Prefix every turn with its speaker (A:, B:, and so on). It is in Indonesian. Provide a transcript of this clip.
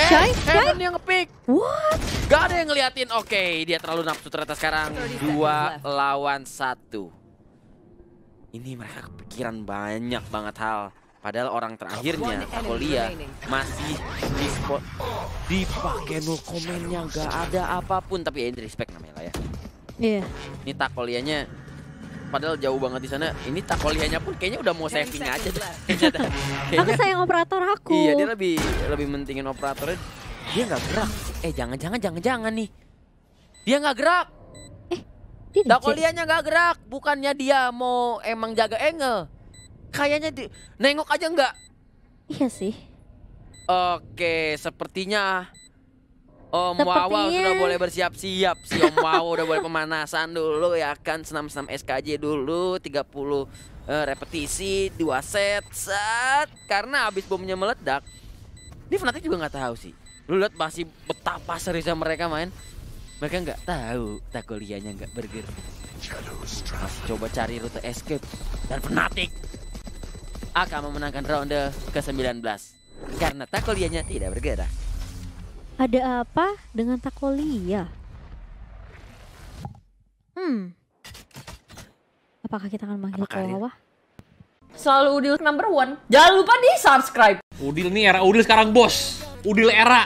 A: Eh, yang ngepick. What? Gak ada yang ngeliatin. Oke, okay, dia terlalu nafsu ternyata sekarang. Dua lawan satu. Ini mereka kepikiran banyak banget hal. Padahal orang terakhirnya, lihat, masih di spot. Dipake nul komennya, gak ada apapun. Tapi ya, respect namanya lah ya. Iya. Yeah. Ini Takolianya padahal jauh banget di sana. Ini takolianya pun kayaknya udah mau saving aja. kayaknya, aku sayang operator aku. Iya, dia lebih lebih mentingin operatornya. Dia nggak gerak. Eh, jangan-jangan jangan-jangan nih. Dia nggak gerak. Eh, takolianya nggak gerak. Bukannya dia mau emang jaga Engel. Kayaknya di, nengok aja nggak. Iya sih. Oke, sepertinya Om Wawa sudah boleh bersiap-siap si Om Wawa udah boleh pemanasan dulu ya kan senam-senam SKJ dulu 30 uh, eh, repetisi dua set set karena habis bomnya meledak ini Fnatic juga nggak tahu sih lu lihat masih betapa seriusnya mereka main mereka nggak tahu takulianya nggak bergerak coba cari rute escape dan Fnatic akan memenangkan ronde ke-19 karena takulianya tidak bergerak ada apa dengan Takolia? Hmm. Apakah kita akan manggil bawah? Selalu Udil number one. Jangan lupa di subscribe. Udil nih era Udil sekarang bos. Udil era.